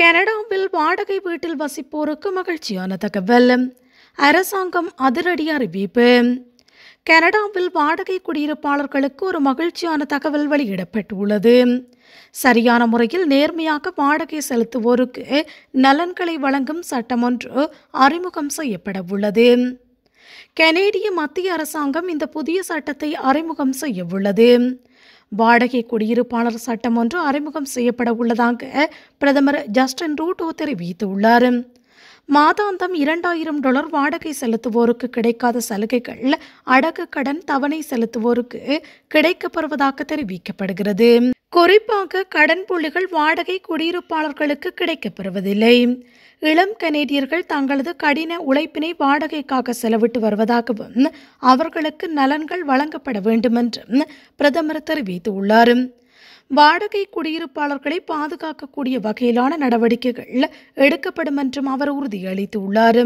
கனடாவில் வாடகை வீட்டில் வசிப்போருக்கு மகிழ்ச்சியான தகவல் அரசாங்கம் அதிரடி அறிவிப்பு கனடாவில் வாடகை குடியிருப்பாளர்களுக்கு ஒரு மகிழ்ச்சியான தகவல் வெளியிடப்பட்டுள்ளது சரியான முறையில் நேர்மையாக வாடகை செலுத்துவோருக்கு நலன்களை வழங்கும் சட்டம் ஒன்று அறிமுகம் செய்யப்பட உள்ளது கனேடிய மத்திய அரசாங்கம் இந்த புதிய சட்டத்தை அறிமுகம் செய்ய உள்ளது வாடகை குடியிருப்பாளர் சட்டம் ஒன்று அறிமுகம் செய்யப்பட உள்ளதாக பிரதமர் ஜஸ்டின் ரூட்டோ தெரிவித்துள்ளார் மாதாந்தம் இரண்டாயிரம் டாலர் வாடகை செலுத்துவோருக்கு கிடைக்காத சலுகைகள் அடகு கடன் தவணை செலுத்துவோருக்கு கிடைக்கப்படுவதாக தெரிவிக்கப்படுகிறது குறிப்பாக கடன் புள்ளிகள் வாடகை குடியிருப்பாளர்களுக்கு கிடைக்கப்பெறுவதில்லை இளம் கனேடியர்கள் தங்களது கடின உழைப்பினை வாடகைக்காக செலவிட்டு வருவதாகவும் அவர்களுக்கு நலன்கள் வழங்கப்பட வேண்டும் என்றும் பிரதமர் தெரிவித்துள்ளார் வாடகை குடியிருப்பாளர்களை பாதுகாக்கக்கூடிய வகையிலான நடவடிக்கைகள் எடுக்கப்படும் என்றும் அவர் உறுதியளித்துள்ளார்